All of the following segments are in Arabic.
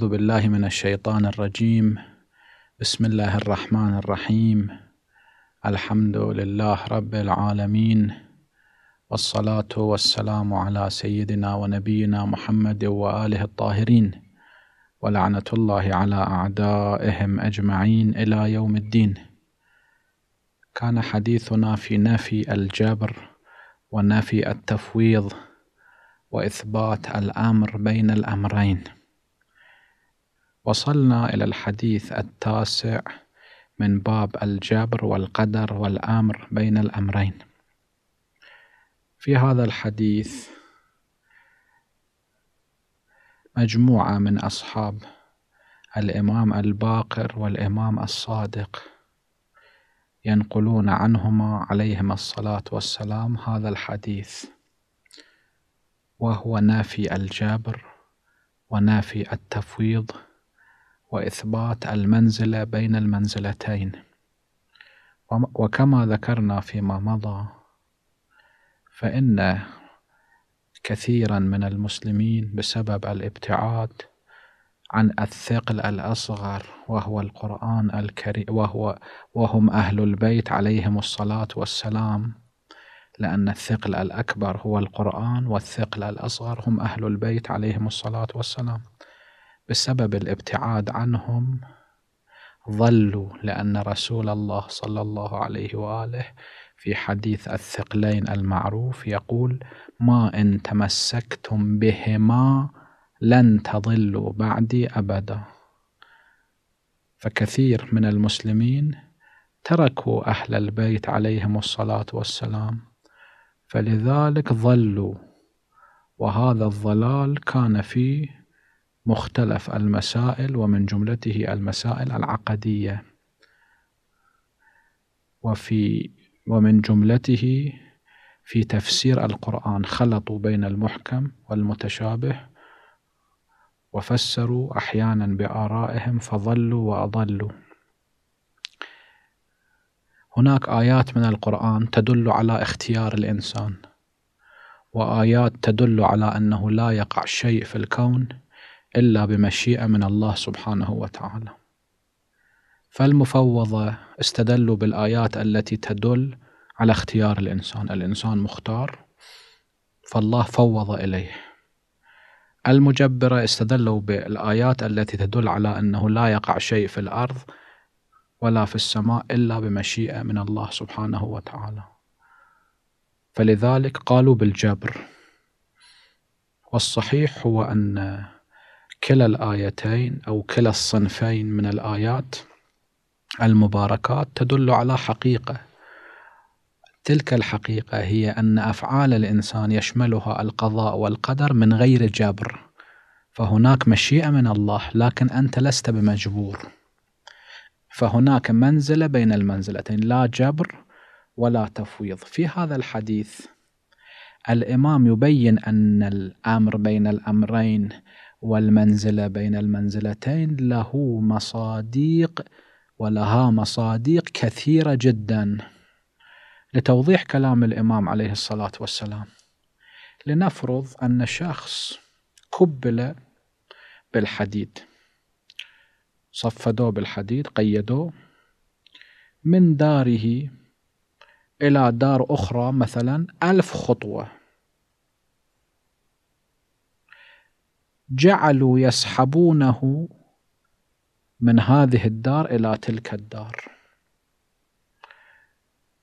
أعوذ بالله من الشيطان الرجيم بسم الله الرحمن الرحيم الحمد لله رب العالمين والصلاة والسلام على سيدنا ونبينا محمد وآله الطاهرين ولعنة الله على أعدائهم أجمعين إلى يوم الدين كان حديثنا في نفي الجبر ونفي التفويض وإثبات الأمر بين الأمرين وصلنا إلى الحديث التاسع من باب الجبر والقدر والأمر بين الأمرين. في هذا الحديث مجموعة من أصحاب الإمام الباقر والإمام الصادق ينقلون عنهما عليهم الصلاة والسلام هذا الحديث وهو نافي الجبر ونافي التفويض وإثبات المنزلة بين المنزلتين وكما ذكرنا فيما مضى فإن كثيرا من المسلمين بسبب الابتعاد عن الثقل الأصغر وهو القرآن الكريم وهو وهم أهل البيت عليهم الصلاة والسلام لأن الثقل الأكبر هو القرآن والثقل الأصغر هم أهل البيت عليهم الصلاة والسلام بسبب الابتعاد عنهم ضلوا لأن رسول الله صلى الله عليه وآله في حديث الثقلين المعروف يقول ما إن تمسكتم بهما لن تضلوا بعدي أبدا فكثير من المسلمين تركوا أهل البيت عليهم الصلاة والسلام فلذلك ضلوا وهذا الضلال كان فيه مختلف المسائل ومن جملته المسائل العقدية وفي ومن جملته في تفسير القرآن خلطوا بين المحكم والمتشابه وفسروا أحيانا بآرائهم فضلوا وأضلوا هناك آيات من القرآن تدل على اختيار الإنسان وآيات تدل على أنه لا يقع شيء في الكون إلا بمشيئة من الله سبحانه وتعالى فالمفوضة استدلوا بالآيات التي تدل على اختيار الإنسان الإنسان مختار فالله فوض إليه المجبرة استدلوا بالآيات التي تدل على أنه لا يقع شيء في الأرض ولا في السماء إلا بمشيئة من الله سبحانه وتعالى فلذلك قالوا بالجبر والصحيح هو أن كلا الآيتين أو كلا الصنفين من الآيات المباركات تدل على حقيقة تلك الحقيقة هي أن أفعال الإنسان يشملها القضاء والقدر من غير جبر فهناك مشيئة من الله لكن أنت لست بمجبور فهناك منزلة بين المنزلتين لا جبر ولا تفويض في هذا الحديث الإمام يبين أن الأمر بين الأمرين والمنزلة بين المنزلتين له مصاديق ولها مصاديق كثيرة جدا لتوضيح كلام الإمام عليه الصلاة والسلام لنفرض أن شخص كبل بالحديد صفدوه بالحديد قيدوه من داره إلى دار أخرى مثلا ألف خطوة جعلوا يسحبونه من هذه الدار إلى تلك الدار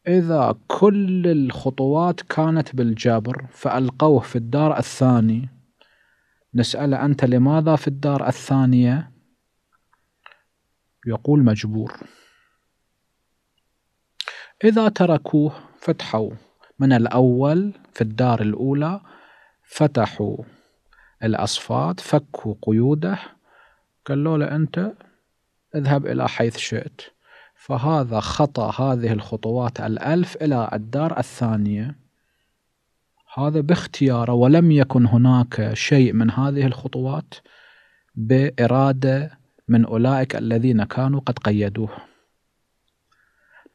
إذا كل الخطوات كانت بالجبر فألقوه في الدار الثاني نسأله أنت لماذا في الدار الثانية يقول مجبور إذا تركوه فتحوا من الأول في الدار الأولى فتحوا الأصفاد فكوا قيوده قالوا له أنت اذهب إلى حيث شئت فهذا خطأ هذه الخطوات الألف إلى الدار الثانية هذا باختياره ولم يكن هناك شيء من هذه الخطوات بإرادة من أولئك الذين كانوا قد قيدوه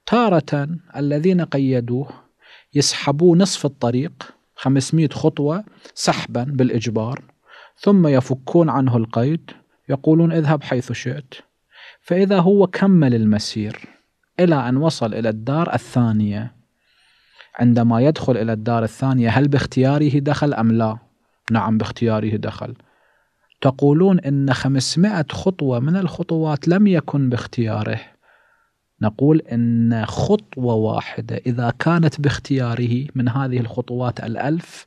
تارة الذين قيدوه يسحبوا نصف الطريق 500 خطوة سحبا بالإجبار ثم يفكون عنه القيد يقولون اذهب حيث شئت فإذا هو كمل المسير إلى أن وصل إلى الدار الثانية عندما يدخل إلى الدار الثانية هل باختياره دخل أم لا؟ نعم باختياره دخل تقولون إن 500 خطوة من الخطوات لم يكن باختياره نقول إن خطوة واحدة إذا كانت باختياره من هذه الخطوات الألف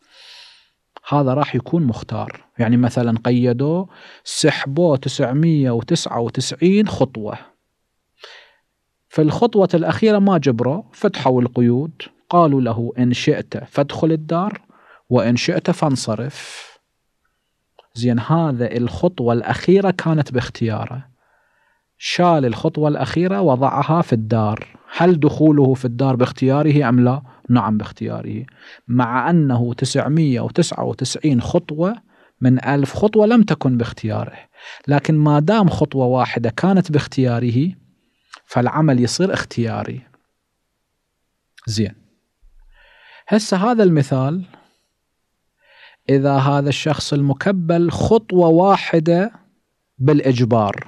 هذا راح يكون مختار يعني مثلا قيدوه سحبوه 999 خطوة في الخطوة الأخيرة ما جبروا فتحوا القيود قالوا له إن شئت فادخل الدار وإن شئت فانصرف زين هذا الخطوة الأخيرة كانت باختياره شال الخطوة الأخيرة وضعها في الدار هل دخوله في الدار باختياره أم لا؟ نعم باختياره مع أنه 999 خطوة من ألف خطوة لم تكن باختياره لكن ما دام خطوة واحدة كانت باختياره فالعمل يصير اختياري زين هسه هذا المثال إذا هذا الشخص المكبل خطوة واحدة بالإجبار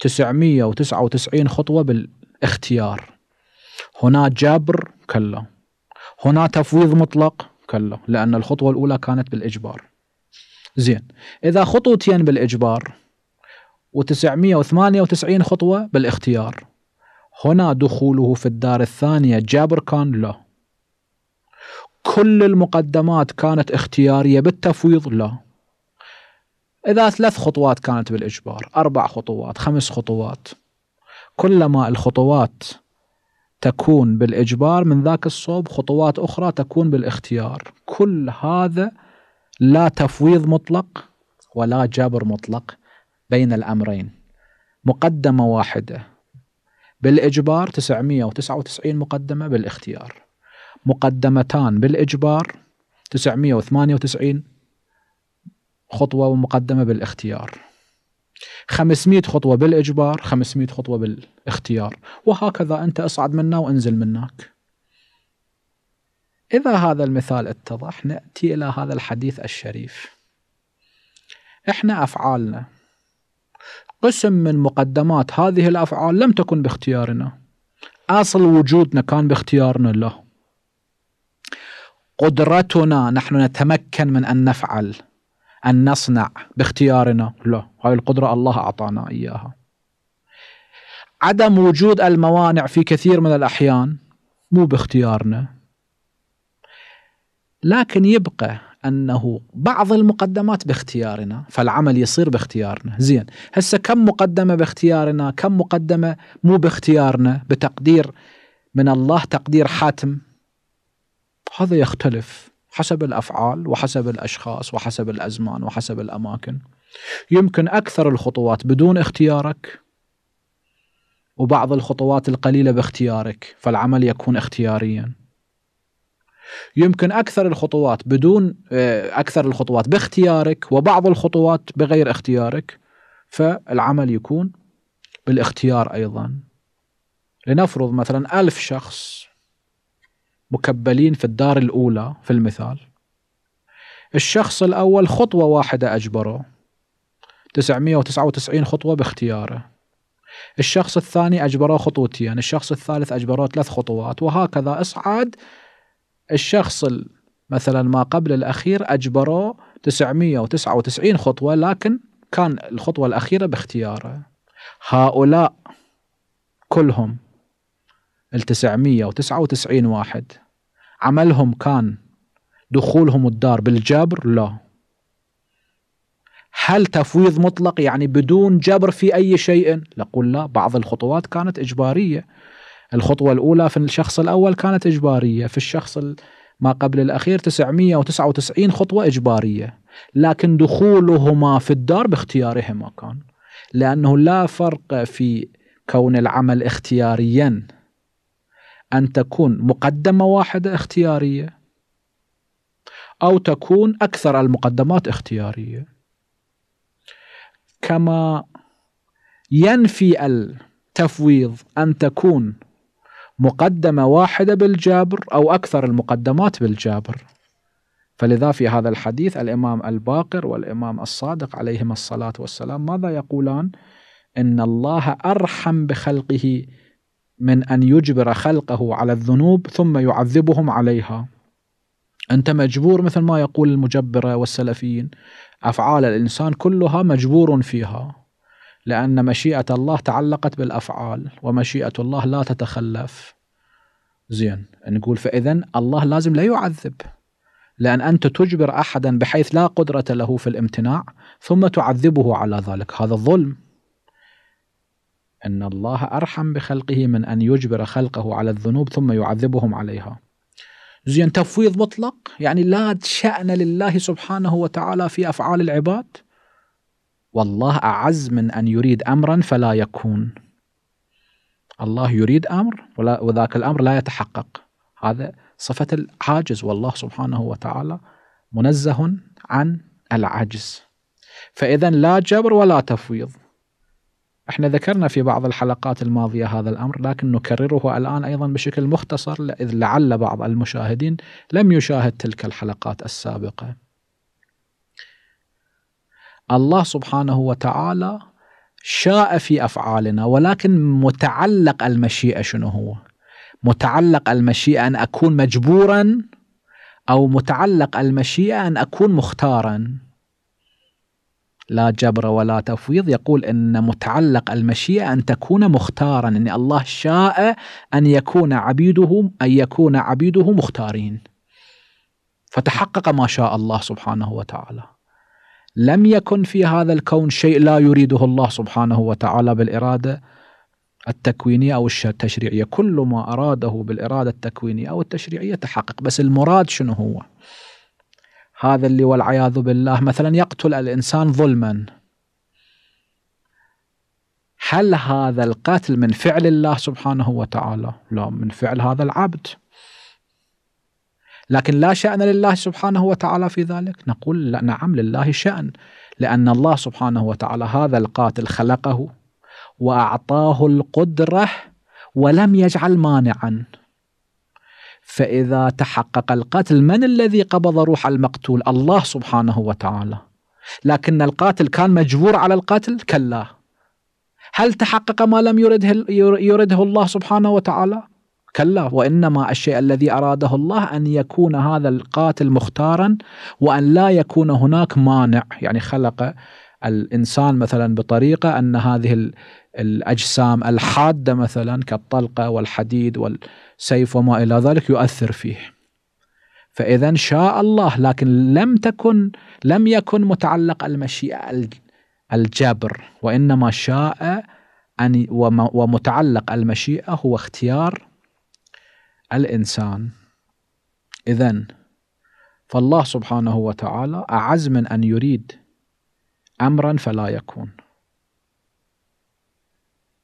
999 خطوة بالاختيار هنا جبر كلا هنا تفويض مطلق كلا لأن الخطوة الأولى كانت بالإجبار زين اذا خطوتين بالاجبار و998 خطوه بالاختيار هنا دخوله في الدار الثانيه جابر كان لا كل المقدمات كانت اختياريه بالتفويض لا اذا ثلاث خطوات كانت بالاجبار اربع خطوات خمس خطوات كلما الخطوات تكون بالاجبار من ذاك الصوب خطوات اخرى تكون بالاختيار كل هذا لا تفويض مطلق ولا جبر مطلق بين الأمرين مقدمة واحدة بالإجبار 999 مقدمة بالاختيار مقدمتان بالإجبار 998 خطوة ومقدمة بالاختيار 500 خطوة بالإجبار 500 خطوة بالاختيار وهكذا أنت أصعد منا وأنزل منك إذا هذا المثال اتضح نأتي إلى هذا الحديث الشريف إحنا أفعالنا قسم من مقدمات هذه الأفعال لم تكن باختيارنا أصل وجودنا كان باختيارنا له قدرتنا نحن نتمكن من أن نفعل أن نصنع باختيارنا لا هاي القدرة الله أعطانا إياها عدم وجود الموانع في كثير من الأحيان مو باختيارنا لكن يبقى انه بعض المقدمات باختيارنا فالعمل يصير باختيارنا زين هسه كم مقدمه باختيارنا كم مقدمه مو باختيارنا بتقدير من الله تقدير حاتم هذا يختلف حسب الافعال وحسب الاشخاص وحسب الازمان وحسب الاماكن يمكن اكثر الخطوات بدون اختيارك وبعض الخطوات القليله باختيارك فالعمل يكون اختياريا يمكن اكثر الخطوات بدون آه، اكثر الخطوات باختيارك وبعض الخطوات بغير اختيارك فالعمل يكون بالاختيار ايضا لنفرض مثلا ألف شخص مكبلين في الدار الأولى في المثال الشخص الأول خطوة واحدة أجبره 999 خطوة باختياره الشخص الثاني أجبره خطوتين الشخص الثالث أجبره ثلاث خطوات وهكذا اصعد الشخص مثلا ما قبل الأخير أجبروه 999 خطوة لكن كان الخطوة الأخيرة باختياره هؤلاء كلهم ال 999 واحد عملهم كان دخولهم الدار بالجبر لا هل تفويض مطلق يعني بدون جبر في أي شيء نقول لا بعض الخطوات كانت إجبارية الخطوة الأولى في الشخص الأول كانت إجبارية في الشخص ما قبل الأخير 999 خطوة إجبارية لكن دخولهما في الدار باختيارهما كان لأنه لا فرق في كون العمل اختياريا أن تكون مقدمة واحدة اختيارية أو تكون أكثر المقدمات اختيارية كما ينفي التفويض أن تكون مقدمة واحدة بالجابر أو أكثر المقدمات بالجابر فلذا في هذا الحديث الإمام الباقر والإمام الصادق عليهما الصلاة والسلام ماذا يقولان إن الله أرحم بخلقه من أن يجبر خلقه على الذنوب ثم يعذبهم عليها أنت مجبور مثل ما يقول المجبرة والسلفيين أفعال الإنسان كلها مجبور فيها لأن مشيئة الله تعلقت بالأفعال ومشيئة الله لا تتخلف زين نقول فإذا الله لازم لا يعذب لأن أنت تجبر أحدا بحيث لا قدرة له في الامتناع ثم تعذبه على ذلك هذا الظلم أن الله أرحم بخلقه من أن يجبر خلقه على الذنوب ثم يعذبهم عليها زين تفويض مطلق يعني لا شأن لله سبحانه وتعالى في أفعال العباد والله أعز من أن يريد أمرا فلا يكون الله يريد أمر وذاك الأمر لا يتحقق هذا صفة العاجز والله سبحانه وتعالى منزه عن العجز فإذا لا جبر ولا تفويض احنا ذكرنا في بعض الحلقات الماضية هذا الأمر لكن نكرره الآن أيضا بشكل مختصر إذ لعل بعض المشاهدين لم يشاهد تلك الحلقات السابقة الله سبحانه وتعالى شاء في افعالنا ولكن متعلق المشيئه شنو هو؟ متعلق المشيئه ان اكون مجبورا او متعلق المشيئه ان اكون مختارا. لا جبر ولا تفويض يقول ان متعلق المشيئه ان تكون مختارا ان يعني الله شاء ان يكون عبيده ان يكون عبيده مختارين. فتحقق ما شاء الله سبحانه وتعالى. لم يكن في هذا الكون شيء لا يريده الله سبحانه وتعالى بالاراده التكوينيه او التشريعيه، كل ما اراده بالاراده التكوينيه او التشريعيه تحقق، بس المراد شنو هو؟ هذا اللي والعياذ بالله مثلا يقتل الانسان ظلما. هل هذا القتل من فعل الله سبحانه وتعالى؟ لا من فعل هذا العبد. لكن لا شأن لله سبحانه وتعالى في ذلك نقول لا نعم لله شأن لأن الله سبحانه وتعالى هذا القاتل خلقه وأعطاه القدرة ولم يجعل مانعا فإذا تحقق القتل من الذي قبض روح المقتول الله سبحانه وتعالى لكن القاتل كان مجبور على القتل كلا هل تحقق ما لم يرده, يرده الله سبحانه وتعالى كلا وإنما الشيء الذي أراده الله أن يكون هذا القاتل مختارا وأن لا يكون هناك مانع يعني خلق الانسان مثلا بطريقه ان هذه الاجسام الحاده مثلا كالطلقه والحديد والسيف وما الى ذلك يؤثر فيه. فاذا شاء الله لكن لم تكن لم يكن متعلق المشيئه الجبر وانما شاء ان ومتعلق المشيئه هو اختيار الإنسان إذا فالله سبحانه وتعالى أعز من أن يريد أمرا فلا يكون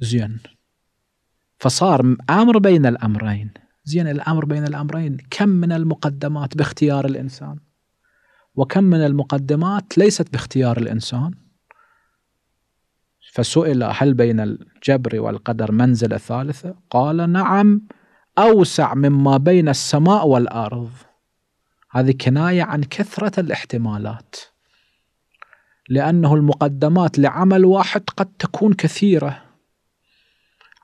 زين فصار أمر بين الأمرين زين الأمر بين الأمرين كم من المقدمات باختيار الإنسان وكم من المقدمات ليست باختيار الإنسان فسئل هل بين الجبر والقدر منزلة ثالثة قال نعم أوسع مما بين السماء والأرض هذه كناية عن كثرة الاحتمالات لأنه المقدمات لعمل واحد قد تكون كثيرة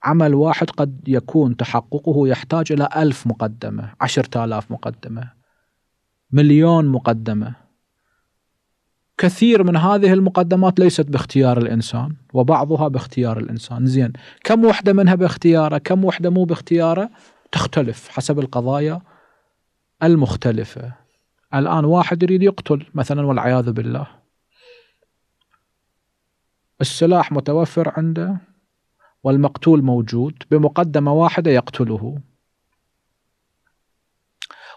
عمل واحد قد يكون تحققه يحتاج إلى ألف مقدمة عشرة آلاف مقدمة مليون مقدمة كثير من هذه المقدمات ليست باختيار الإنسان وبعضها باختيار الإنسان زين كم وحدة منها باختياره كم وحدة مو باختياره تختلف حسب القضايا المختلفة الآن واحد يريد يقتل مثلا والعياذ بالله السلاح متوفر عنده والمقتول موجود بمقدمة واحدة يقتله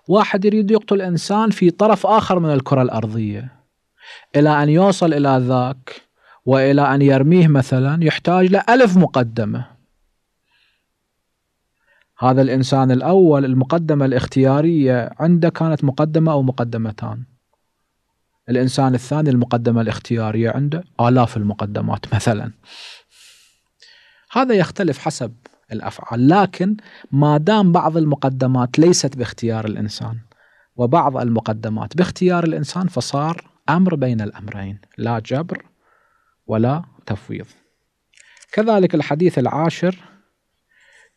واحد يريد يقتل إنسان في طرف آخر من الكرة الأرضية إلى أن يوصل إلى ذاك وإلى أن يرميه مثلا يحتاج لألف مقدمة هذا الإنسان الأول المقدمة الاختيارية عنده كانت مقدمة أو مقدمتان الإنسان الثاني المقدمة الاختيارية عنده آلاف المقدمات مثلا هذا يختلف حسب الأفعال لكن ما دام بعض المقدمات ليست باختيار الإنسان وبعض المقدمات باختيار الإنسان فصار أمر بين الأمرين لا جبر ولا تفويض كذلك الحديث العاشر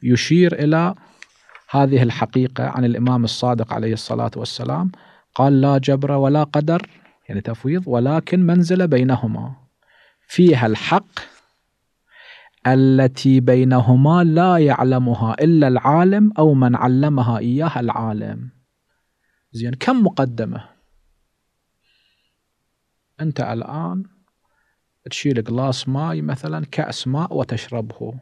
يشير إلى هذه الحقيقة عن الإمام الصادق عليه الصلاة والسلام قال لا جبر ولا قدر يعني تفويض ولكن منزلة بينهما فيها الحق التي بينهما لا يعلمها إلا العالم أو من علمها إياها العالم زين كم مقدمة أنت الآن تشيل قلاص ماء مثلا كأس ماء وتشربه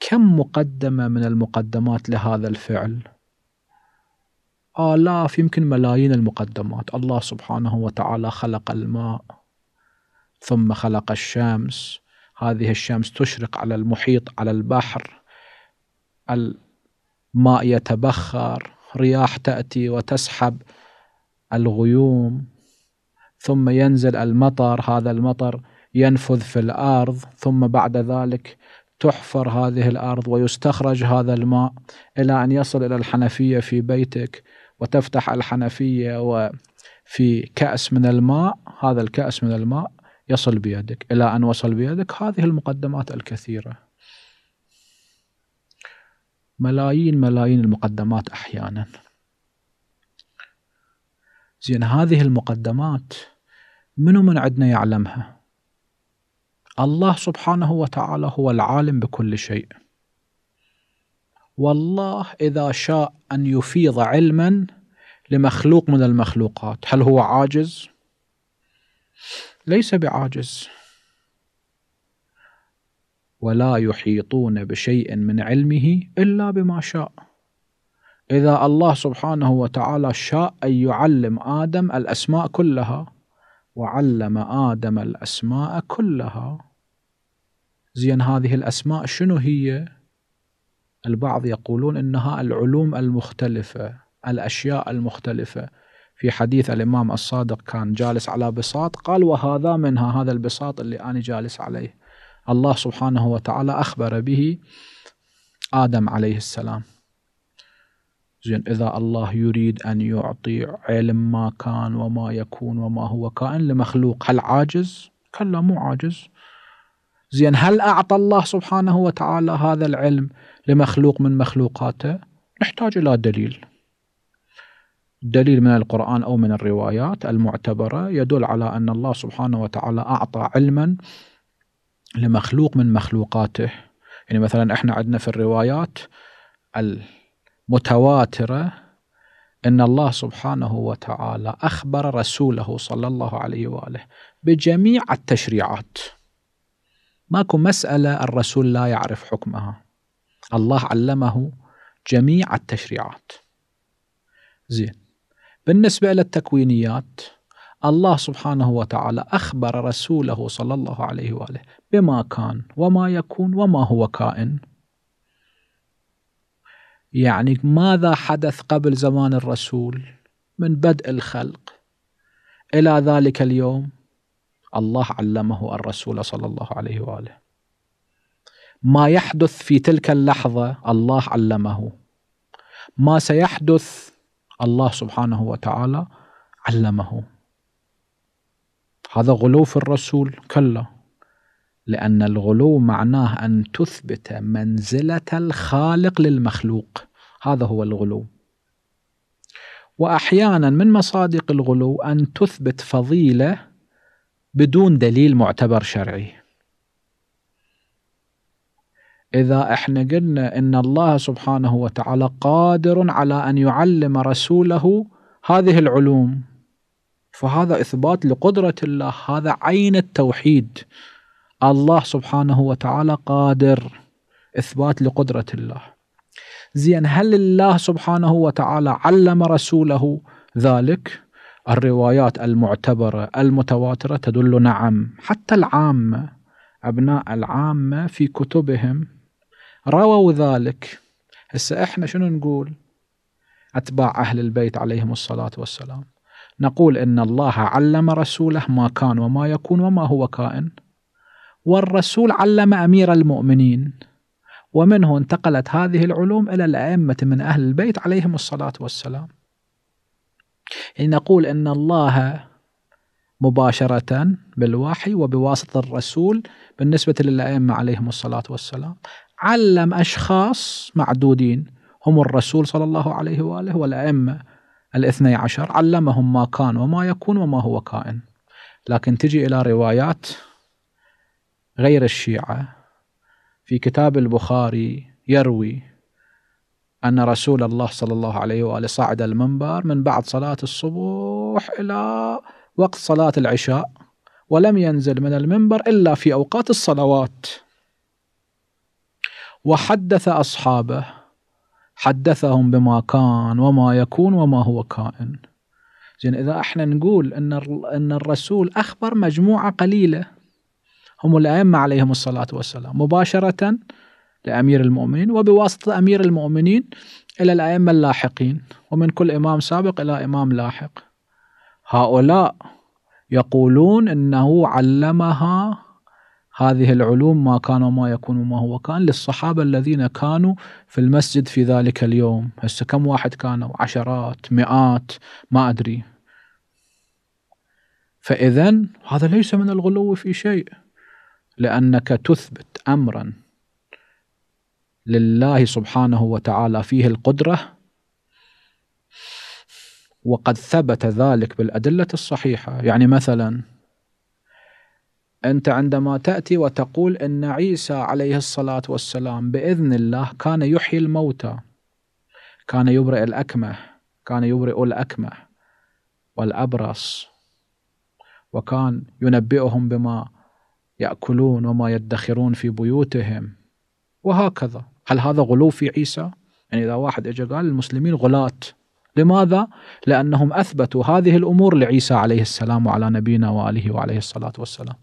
كم مقدمة من المقدمات لهذا الفعل آلاف يمكن ملايين المقدمات الله سبحانه وتعالى خلق الماء ثم خلق الشمس هذه الشمس تشرق على المحيط على البحر الماء يتبخر رياح تأتي وتسحب الغيوم ثم ينزل المطر هذا المطر ينفذ في الارض ثم بعد ذلك تحفر هذه الارض ويستخرج هذا الماء الى ان يصل الى الحنفيه في بيتك وتفتح الحنفيه وفي كاس من الماء هذا الكاس من الماء يصل بيدك الى ان وصل بيدك هذه المقدمات الكثيره ملايين ملايين المقدمات احيانا زين هذه المقدمات منو من عندنا يعلمها الله سبحانه وتعالى هو العالم بكل شيء والله إذا شاء أن يفيض علما لمخلوق من المخلوقات هل هو عاجز؟ ليس بعاجز ولا يحيطون بشيء من علمه إلا بما شاء إذا الله سبحانه وتعالى شاء أن يعلم آدم الأسماء كلها وعلم آدم الأسماء كلها زين هذه الأسماء شنو هي؟ البعض يقولون إنها العلوم المختلفة الأشياء المختلفة في حديث الإمام الصادق كان جالس على بساط قال وهذا منها هذا البساط اللي أنا جالس عليه الله سبحانه وتعالى أخبر به آدم عليه السلام زين إذا الله يريد أن يعطي علم ما كان وما يكون وما هو كائن لمخلوق هل عاجز؟ كلا مو عاجز زين هل أعطى الله سبحانه وتعالى هذا العلم لمخلوق من مخلوقاته؟ نحتاج إلى دليل دليل من القرآن أو من الروايات المعتبرة يدل على أن الله سبحانه وتعالى أعطى علما لمخلوق من مخلوقاته يعني مثلا احنا عندنا في الروايات متواتره ان الله سبحانه وتعالى اخبر رسوله صلى الله عليه واله بجميع التشريعات. ماكو مساله الرسول لا يعرف حكمها. الله علمه جميع التشريعات. زين. بالنسبه الى التكوينيات الله سبحانه وتعالى اخبر رسوله صلى الله عليه واله بما كان وما يكون وما هو كائن يعني ماذا حدث قبل زمان الرسول من بدء الخلق الى ذلك اليوم الله علمه الرسول صلى الله عليه واله ما يحدث في تلك اللحظه الله علمه ما سيحدث الله سبحانه وتعالى علمه هذا غلو في الرسول كلا لأن الغلو معناه أن تثبت منزلة الخالق للمخلوق هذا هو الغلو وأحيانا من مصادق الغلو أن تثبت فضيلة بدون دليل معتبر شرعي إذا إحنا قلنا إن الله سبحانه وتعالى قادر على أن يعلم رسوله هذه العلوم فهذا إثبات لقدرة الله هذا عين التوحيد الله سبحانه وتعالى قادر إثبات لقدرة الله زين هل الله سبحانه وتعالى علم رسوله ذلك الروايات المعتبرة المتواترة تدل نعم حتى العامة أبناء العامة في كتبهم رووا ذلك هسه احنا شنو نقول أتباع أهل البيت عليهم الصلاة والسلام نقول إن الله علم رسوله ما كان وما يكون وما هو كائن والرسول علم أمير المؤمنين ومنه انتقلت هذه العلوم إلى الأئمة من أهل البيت عليهم الصلاة والسلام يعني نقول أن الله مباشرة بالوحي وبواسطة الرسول بالنسبة للأئمة عليهم الصلاة والسلام علم أشخاص معدودين هم الرسول صلى الله عليه وآله والأئمة الاثني عشر علمهم ما كان وما يكون وما هو كائن لكن تجي إلى روايات غير الشيعة في كتاب البخاري يروي أن رسول الله صلى الله عليه وآله صعد المنبر من بعد صلاة الصبح إلى وقت صلاة العشاء ولم ينزل من المنبر إلا في أوقات الصلوات وحدث أصحابه حدثهم بما كان وما يكون وما هو كائن زين إذا إحنا نقول أن أن الرسول أخبر مجموعة قليلة هم الأئمة عليهم الصلاة والسلام مباشرة لأمير المؤمنين وبواسطة أمير المؤمنين إلى الأئمة اللاحقين ومن كل إمام سابق إلى إمام لاحق هؤلاء يقولون أنه علمها هذه العلوم ما كان وما يكون وما هو كان للصحابة الذين كانوا في المسجد في ذلك اليوم هسه كم واحد كانوا عشرات مئات ما أدري فإذا هذا ليس من الغلو في شيء لأنك تثبت أمرا لله سبحانه وتعالى فيه القدرة وقد ثبت ذلك بالأدلة الصحيحة يعني مثلا أنت عندما تأتي وتقول أن عيسى عليه الصلاة والسلام بإذن الله كان يحيي الموتى كان يبرئ الأكمه كان يبرئ الأكمه والأبرص وكان ينبئهم بما ياكلون وما يدخرون في بيوتهم وهكذا هل هذا غلو في عيسى يعني اذا واحد اجى قال المسلمين غلاة لماذا لانهم اثبتوا هذه الامور لعيسى عليه السلام وعلى نبينا واله وعليه الصلاه والسلام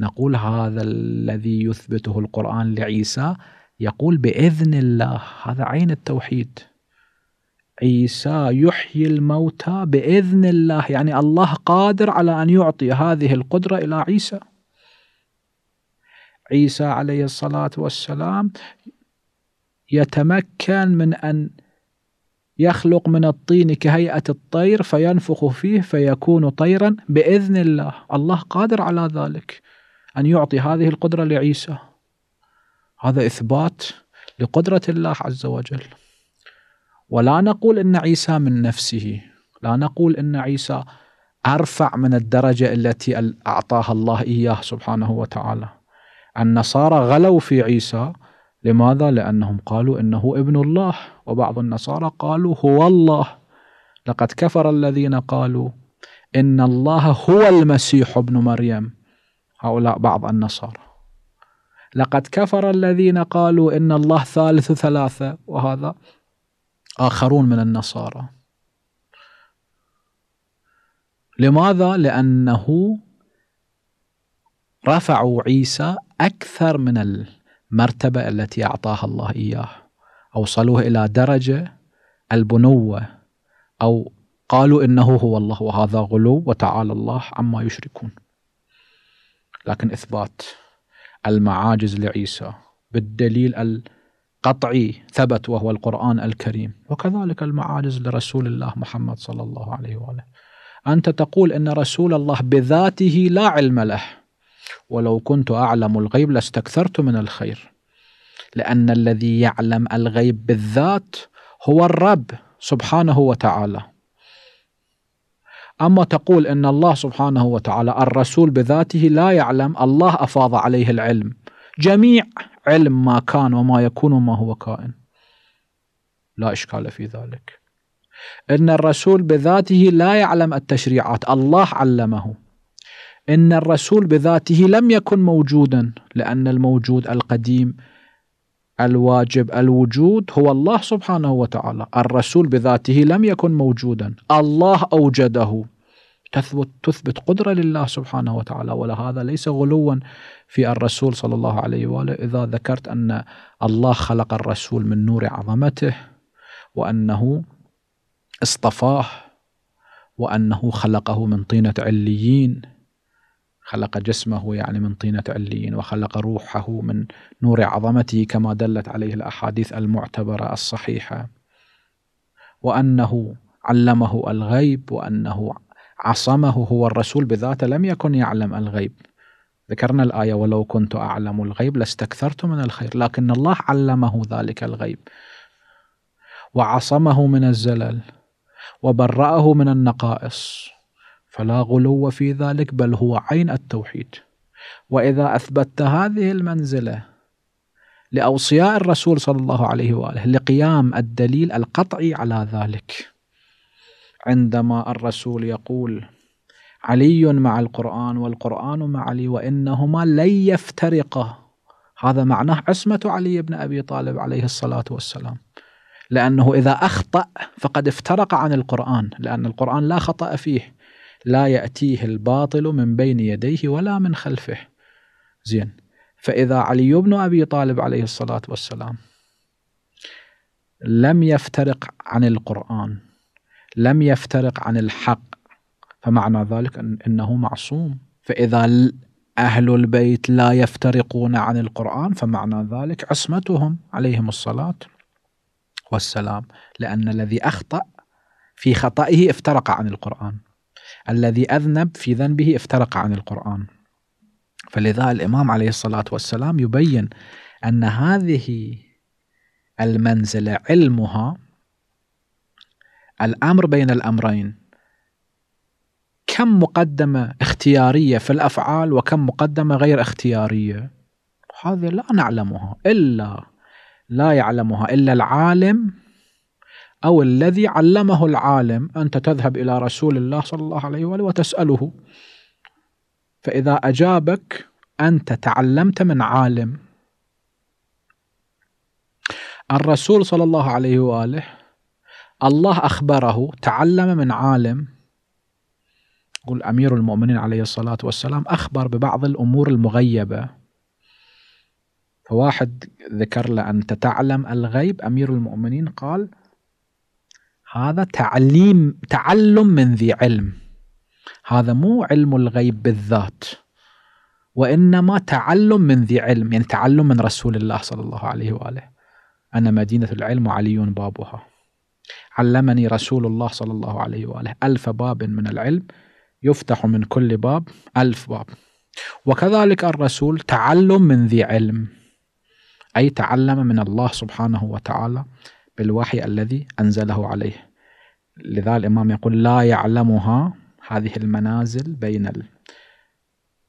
نقول هذا الذي يثبته القران لعيسى يقول باذن الله هذا عين التوحيد عيسى يحيي الموتى باذن الله يعني الله قادر على ان يعطي هذه القدره الى عيسى عيسى عليه الصلاة والسلام يتمكن من أن يخلق من الطين كهيئة الطير فينفخ فيه فيكون طيرا بإذن الله الله قادر على ذلك أن يعطي هذه القدرة لعيسى هذا إثبات لقدرة الله عز وجل ولا نقول أن عيسى من نفسه لا نقول أن عيسى أرفع من الدرجة التي أعطاها الله إياه سبحانه وتعالى النصارى غلوا في عيسى لماذا؟ لأنهم قالوا إنه ابن الله وبعض النصارى قالوا هو الله لقد كفر الذين قالوا إن الله هو المسيح ابن مريم هؤلاء بعض النصارى لقد كفر الذين قالوا إن الله ثالث ثلاثة وهذا آخرون من النصارى لماذا؟ لأنه رفعوا عيسى أكثر من المرتبة التي أعطاها الله إياه أوصلوه إلى درجة البنوة أو قالوا إنه هو الله وهذا غلو وتعالى الله عما يشركون لكن إثبات المعاجز لعيسى بالدليل القطعي ثبت وهو القرآن الكريم وكذلك المعاجز لرسول الله محمد صلى الله عليه وآله أنت تقول أن رسول الله بذاته لا علم له ولو كنت أعلم الغيب لاستكثرت من الخير لأن الذي يعلم الغيب بالذات هو الرب سبحانه وتعالى أما تقول أن الله سبحانه وتعالى الرسول بذاته لا يعلم الله أفاض عليه العلم جميع علم ما كان وما يكون وما هو كائن لا إشكال في ذلك أن الرسول بذاته لا يعلم التشريعات الله علمه إن الرسول بذاته لم يكن موجودا لأن الموجود القديم الواجب الوجود هو الله سبحانه وتعالى الرسول بذاته لم يكن موجودا الله أوجده تثبت تثبت قدرة لله سبحانه وتعالى ولهذا ليس غلوا في الرسول صلى الله عليه وآله إذا ذكرت أن الله خلق الرسول من نور عظمته وأنه اصطفاه وأنه خلقه من طينة عليين خلق جسمه يعني من طينة علين وخلق روحه من نور عظمته كما دلت عليه الأحاديث المعتبرة الصحيحة وأنه علمه الغيب وأنه عصمه هو الرسول بذاته لم يكن يعلم الغيب ذكرنا الآية ولو كنت أعلم الغيب لاستكثرت من الخير لكن الله علمه ذلك الغيب وعصمه من الزلل وبرأه من النقائص فلا غلو في ذلك بل هو عين التوحيد وإذا أثبتت هذه المنزلة لأوصياء الرسول صلى الله عليه وآله لقيام الدليل القطعي على ذلك عندما الرسول يقول علي مع القرآن والقرآن مع علي وإنهما لن يفترقا هذا معناه عصمة علي بن أبي طالب عليه الصلاة والسلام لأنه إذا أخطأ فقد افترق عن القرآن لأن القرآن لا خطأ فيه لا يأتيه الباطل من بين يديه ولا من خلفه زين فإذا علي بن أبي طالب عليه الصلاة والسلام لم يفترق عن القرآن لم يفترق عن الحق فمعنى ذلك أنه معصوم فإذا أهل البيت لا يفترقون عن القرآن فمعنى ذلك عصمتهم عليهم الصلاة والسلام لأن الذي أخطأ في خطئه افترق عن القرآن الذي أذنب في ذنبه افترق عن القرآن فلذا الإمام عليه الصلاة والسلام يبين أن هذه المنزلة علمها الأمر بين الأمرين كم مقدمة اختيارية في الأفعال وكم مقدمة غير اختيارية هذه لا نعلمها إلا لا يعلمها إلا العالم أو الذي علمه العالم أنت تذهب إلى رسول الله صلى الله عليه وآله وتسأله فإذا أجابك أنت تعلمت من عالم الرسول صلى الله عليه وآله الله أخبره تعلم من عالم يقول أمير المؤمنين عليه الصلاة والسلام أخبر ببعض الأمور المغيبة فواحد ذكر له أنت تعلم الغيب أمير المؤمنين قال هذا تعليم تعلم من ذي علم هذا مو علم الغيب بالذات وإنما تعلم من ذي علم يعني تعلم من رسول الله صلى الله عليه وآله أنا مدينة العلم وعلي بابها علمني رسول الله صلى الله عليه وآله ألف باب من العلم يفتح من كل باب ألف باب وكذلك الرسول تعلم من ذي علم أي تعلم من الله سبحانه وتعالى بالوحي الذي أنزله عليه لذا الإمام يقول لا يعلمها هذه المنازل بين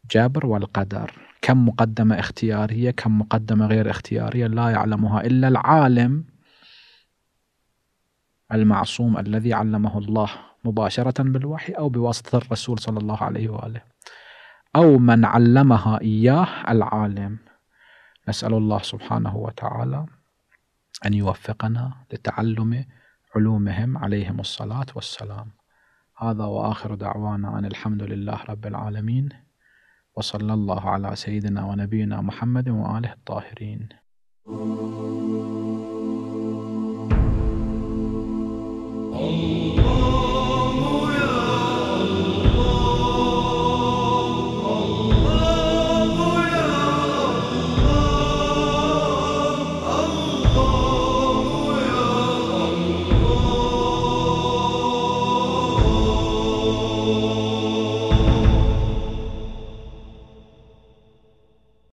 الجبر والقدر كم مقدمة اختيارية كم مقدمة غير اختيارية لا يعلمها إلا العالم المعصوم الذي علمه الله مباشرة بالوحي أو بواسطة الرسول صلى الله عليه وآله أو من علمها إياه العالم نسأل الله سبحانه وتعالى أن يوفقنا لتعلم علومهم عليهم الصلاة والسلام هذا وآخر دعوانا أن الحمد لله رب العالمين وصلى الله على سيدنا ونبينا محمد وآله الطاهرين الله